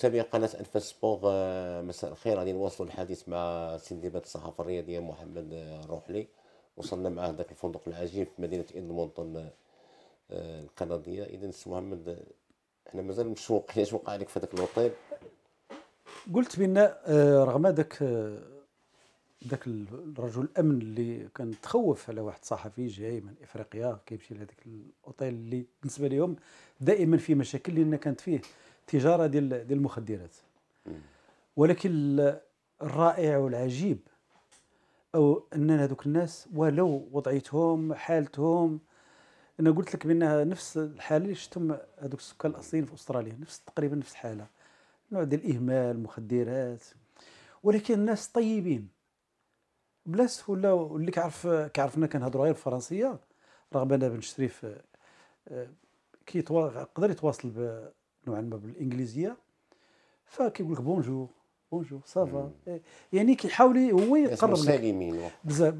متابعي قناة أنفاس سبور آه، مساء الخير غادي نواصلوا الحديث مع سيدي الصحافة الرياضية محمد الروحلي آه، وصلنا معاه ذاك الفندق العجيب في مدينة إدمونتون الكندية آه، إذا سي محمد احنا مازال مشوقين اش وقع لك في هذاك الوطيل قلت بأن رغم ذاك ذاك الرجل الامن اللي كان تخوف على واحد صحفي جاي من افريقيا كيمشي لهذاك الاوتيل اللي بالنسبه لهم دائما فيه مشاكل لان كانت فيه التجاره ديال ديال المخدرات ولكن الرائع والعجيب او ان هذوك الناس ولو وضعيتهم حالتهم انا قلت لك بانها نفس الحاله اللي شفتهم هذوك السكان الاصليين في استراليا نفس تقريبا نفس الحاله نوع ديال الاهمال المخدرات ولكن الناس طيبين بلاس ولا اللي كعرف كعرفنا كنهضروا غير بالفرنسيه رغم انا بنشري في آه، كيتوا يقدر يتواصل نوعا ما بالانجليزيه فكيقول لك بونجور بونجور سافا يعني كيحاول هو يعني يقرب سالمين بزاف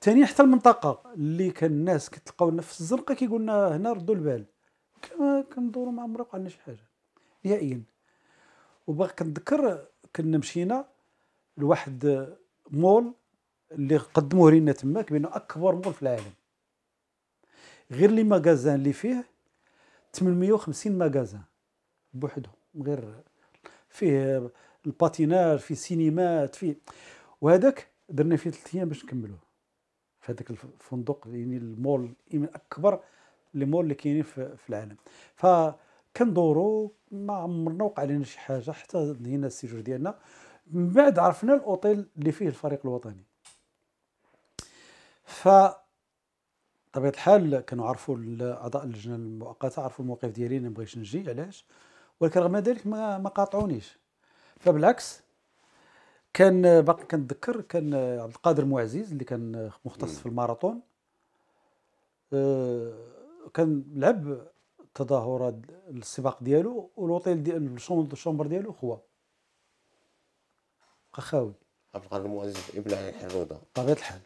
ثاني حتى المنطقه اللي كان الناس كتلقاونا في الزنقه كيقول لنا هنا ردوا البال كندوروا مع عمرنا عندنا شي حاجه نهائيا وباغي كنتذكر كنا مشينا لواحد مول اللي قدموه لنا تماك بانه اكبر مول في العالم غير لي ماغازان اللي فيه 850 مغازان بوحدهم من غير فيه الباتيناج فيه سينمات فيه وهذاك درنا فيه ثلاث ايام باش نكملوه في هذاك الفندق يعني المول من يعني اكبر لي مول اللي كاينين في, العالم العالم فكندورو ما عمرنا وقع لنا شي حاجه حتى هنا السيجور ديالنا من بعد عرفنا الاوتيل اللي فيه الفريق الوطني ف بطبيعه الحال كانوا عرفوا اعضاء اللجنه المؤقته عرفوا الموقف ديالي اللي ما بغيتش نجي علاش ولكن رغم ذلك ما ما قاطعونيش فبالعكس كان باقي كنتذكر كان عبد القادر معزيز اللي كان مختص في الماراثون آه، كان لعب تظاهرات السباق ديالو والوطيل ديال الشومبر ديالو خوا خاوي عبد القادر معزيز ابن علي الحروده بطبيعه الحال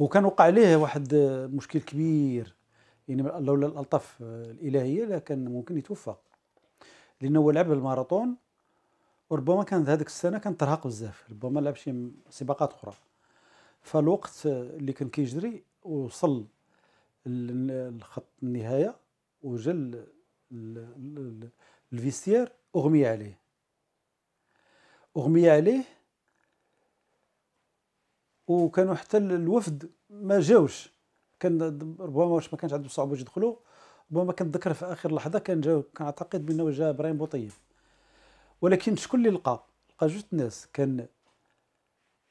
وكان وقع عليه واحد مشكل كبير يعني لولا الالطاف الالهيه لكان ممكن يتوفى لانه هو لعب الماراثون وربما كان هذيك السنه كان ترهق بزاف ربما لعب شي سباقات اخرى فالوقت اللي كان كيجري وصل الخط النهايه وجا الفيستير اغمي عليه اغمي عليه وكانوا حتى الوفد ما جاوش كان ربما واش ما كانش عندهم صعوبه باش يدخلوا ربما كنتذكر في اخر لحظه كان جاو كنعتقد بانه جا ابراهيم بوطيب ولكن شكون اللي لقى لقى جوج الناس كان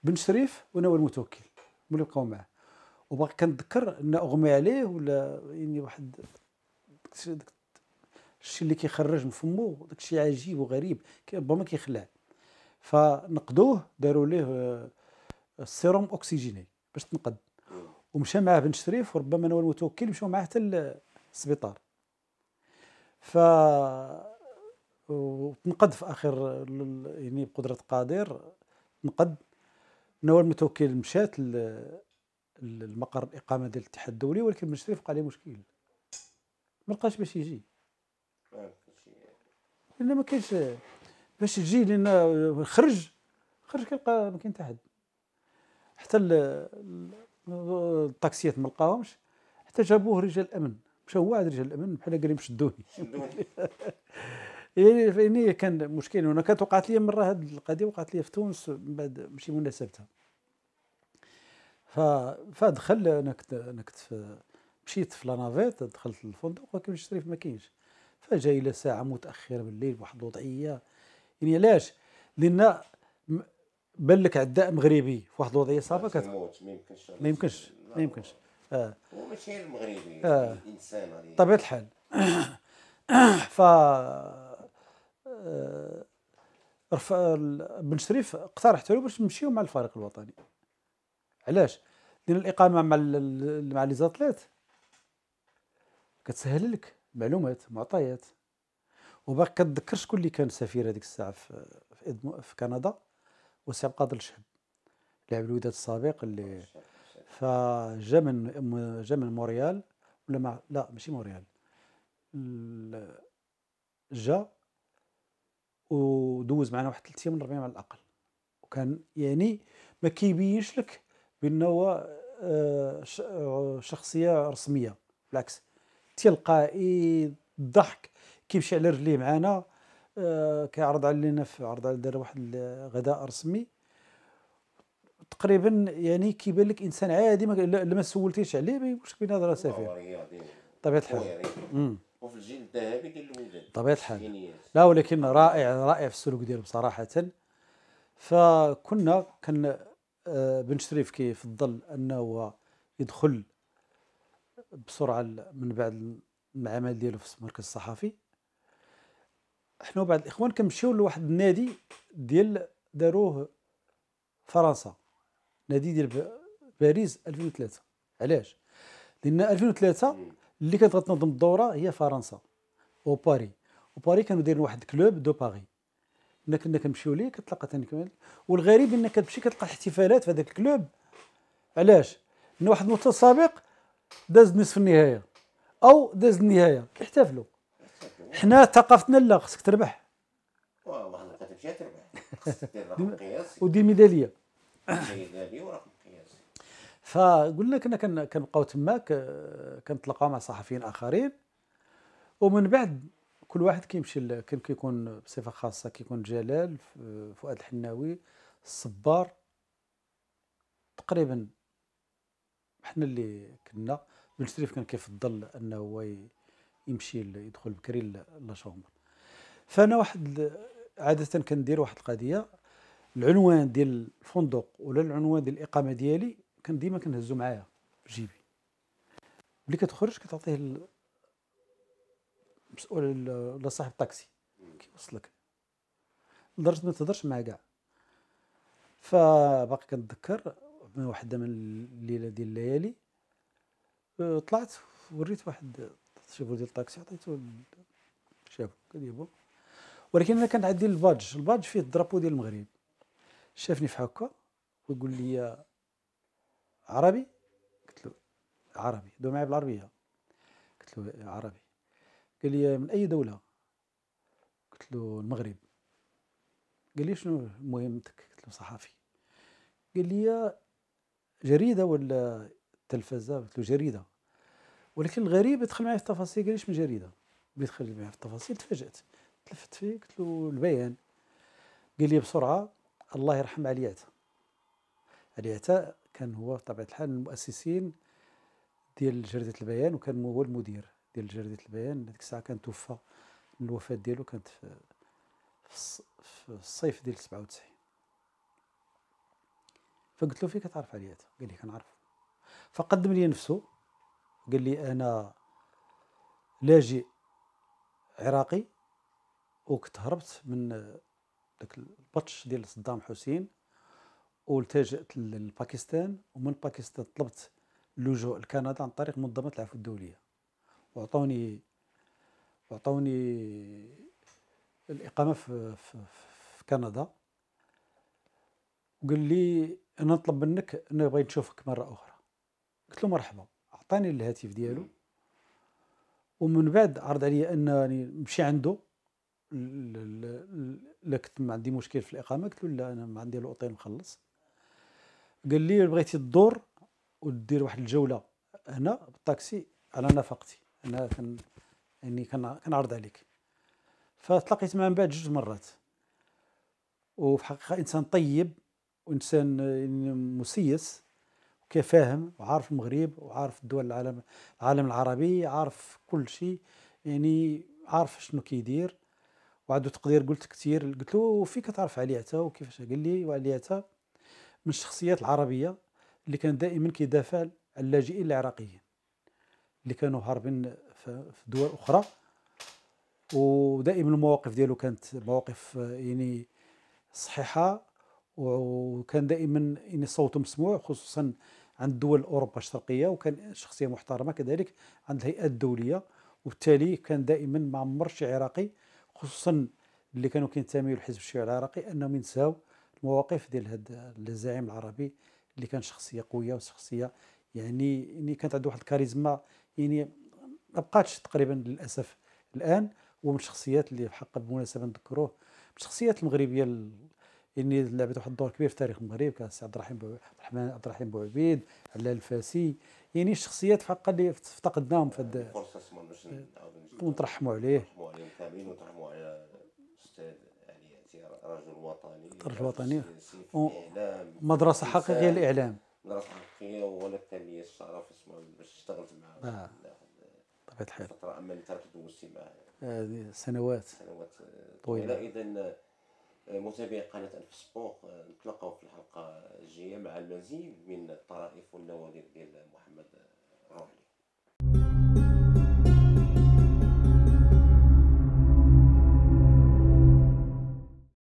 بن شريف ونوال المتوكل اللي بقاو معاه وباقي كنتذكر ان اغمي عليه ولا يعني واحد الشيء اللي كيخرج من فمو داك الشيء عجيب وغريب ربما كيخلع فنقدوه داروا ليه السيروم اوكسجيني باش تنقد ومشى معاه بن شريف وربما نوال المتوكل مشاو معاه حتى السبيطار ف وتنقد في اخر يعني بقدره قادر تنقد نوال المتوكل مشات للمقر الاقامه ديال الاتحاد الدولي ولكن بن شريف قال عليه مشكل ما لقاش باش يجي لان ما كاينش باش يجي لان خرج خرج كيلقى ما كاين حتى حد حتى الطاكسيات ما لقاهمش حتى جابوه رجال الامن مشى هو رجال الامن بحال قال لهم شدوني يعني كان مشكل وانا كانت وقعت لي مره هذه القضيه وقعت لي في تونس من بعد ماشي مناسبتها ف فدخل انا كنت انا كنت مشيت في لانافيت دخلت للفندق ولكن الشريف ما كاينش فجاي الى ساعه متاخره بالليل بواحد الوضعيه يعني علاش لان بان لك عداء مغربي في واحد الوضعيه صعبه كت... ما يمكنش ما يمكنش ما نعم. يمكنش اه هو ماشي غير المغربي آه. الانسان طبيعه الحال ف آه، رفع بن شريف اقترح له باش نمشيو مع الفريق الوطني علاش لان الاقامه مع مع لي زاتليت كتسهل لك معلومات معطيات وباقي كتذكر شكون اللي كان سفير هذيك الساعه في في كندا وسام قاضي الشهب لاعب الوداد السابق اللي فجا من جا من موريال ولا مع لا ماشي موريال جا ودوز معنا واحد ثلاث ايام ولا على الاقل وكان يعني ما كيبينش لك بانه هو آه، شخصيه رسميه بالعكس تلقائي الضحك كيمشي على رجليه معنا آه، كيعرض علينا في عرض على واحد الغداء رسمي تقريبا يعني كيبان لك انسان عادي ما لما سولتيش عليه ما يقولش لك بنظره سافيه طبيعه الحال وفي الجيل الذهبي ديال الوداد طبيعه الحال لا ولكن رائع رائع في السلوك ديالو بصراحه فكنا كان آه، بن شريف كيفضل انه يدخل بسرعه من بعد العمل ديالو في المركز الصحفي حنا وبعض الاخوان كنمشيو لواحد النادي ديال داروه فرنسا نادي ديال باريس 2003 علاش لان 2003 اللي كانت غتنظم الدوره هي فرنسا وباري وباري كانوا دايرين واحد كلوب دو باري ملي كنا كنمشيو ليه كتلقى كمان والغريب انك كتمشي كتلقى احتفالات في هذاك الكلوب علاش ان واحد المتسابق داز نصف النهائي او داز النهايه كيحتفلوا حنا ثقافتنا لا خصك تربح والله ما تمشي تربح خصك دير رقم قياس ودي ميداليه ميداليه ورقم قياسي فقلنا كنا كنبقاو تما آه، كنتلاقاو مع صحفيين اخرين ومن بعد كل واحد كيمشي كان كيكون بصفه خاصه كيكون جلال فؤاد الحناوي الصبار تقريبا حنا اللي كنا بن شريف كان كيفضل انه هو يمشي يدخل بكري لا شومبر فانا واحد عاده كندير واحد القضيه العنوان ديال الفندق ولا العنوان ديال الاقامه ديالي كان ديما كنهزو معايا في جيبي ملي كتخرج كتعطيه المسؤول ولا صاحب الطاكسي كيوصلك لدرجه ما تهضرش معاه كاع فباقي كنتذكر من واحده من الليله ديال الليالي أه، طلعت وريت واحد الشيفور ديال الطاكسي عطيته شافو كذبوا ولكن انا كان عندي الباج الباج فيه الدرابو ديال المغرب شافني في هكا ويقول لي عربي قلت له عربي دو معايا بالعربيه قلت له عربي قال لي من اي دوله قلت له المغرب قال لي شنو مهمتك قلت له صحافي قال لي جريده ولا تلفزه قلت له جريده ولكن الغريب دخل معي في التفاصيل قال ليش من جريده بيدخل معي في التفاصيل تفاجات تلفت فيه قلت له البيان قال لي بسرعه الله يرحم علي عتا علي عتا كان هو بطبيعه الحال من المؤسسين ديال جريده البيان وكان هو المدير ديال جريده البيان ديك الساعه كان توفى الوفاه ديالو كانت في في الصيف ديال 97 فقلت له فين كتعرف عليا قال لي كنعرف فقدم لي نفسه قال لي انا لاجئ عراقي وكنت هربت من داك البطش ديال صدام حسين والتجأت لباكستان ومن باكستان طلبت اللجوء لكندا عن طريق منظمه العفو الدوليه وعطوني وعطوني الاقامه في, في, في كندا وقال لي انا نطلب منك انه بغيت نشوفك مره اخرى قلت له مرحبا عطاني الهاتف ديالو ومن بعد عرض عليا انني نمشي عنده لا كنت ما عندي مشكل في الاقامه قلت له لا انا ما عندي الاوطيل مخلص قال لي بغيتي الدور ودير واحد الجوله هنا بالطاكسي على نفقتي انا كان يعني كنعرض عليك فتلاقيت معاه من بعد جوج مرات وفي الحقيقه انسان طيب وانسان يعني مسيس كفاهم وعارف المغرب وعارف دول العالم العالم العربي عارف كل شيء يعني عارف شنو كيدير وعنده تقدير قلت كثير قلت له وفين كتعرف علي عتا وكيفاش قال لي وعلي عتا من الشخصيات العربيه اللي كان دائما كيدافع على اللاجئين العراقيين اللي كانوا هاربين في دول اخرى ودائما المواقف ديالو كانت مواقف يعني صحيحه وكان دائما يعني صوته مسموع خصوصا عند دول اوروبا الشرقيه وكان شخصيه محترمه كذلك عند الهيئات الدوليه وبالتالي كان دائما ما عمر شي عراقي خصوصا اللي كانوا كينتميوا للحزب الشيوعي العراقي انهم ينساو المواقف ديال هذا الزعيم العربي اللي كان شخصيه قويه وشخصيه يعني يعني كانت عنده واحد الكاريزما يعني ما بقاتش تقريبا للاسف الان ومن الشخصيات اللي بحق بالمناسبه نذكروه من الشخصيات المغربيه لان لعبت واحد الدور كبير في تاريخ المغرب كسي عبد الرحيم عبد عبد الرحيم بوعبيد علاء الفاسي يعني شخصيات في حق اللي افتقدناهم في هذا فرصه ونترحموا عليه ونترحموا عليه كاملين ونترحموا على الاستاذ علي رجل وطني رجل وطني مدرسه حقيقيه للاعلام مدرسه حقيقيه ولكن لي الشرف اسمه باش اشتغلت معاه بطبيعه آه. الحال فتره اللي تركت دوزتي معاه سنوات سنوات طويله اذا متابعي قناة ألف سبور نتلقاو في الحلقة الجاية مع المزيد من الطرائف والنوادر ديال محمد روحلي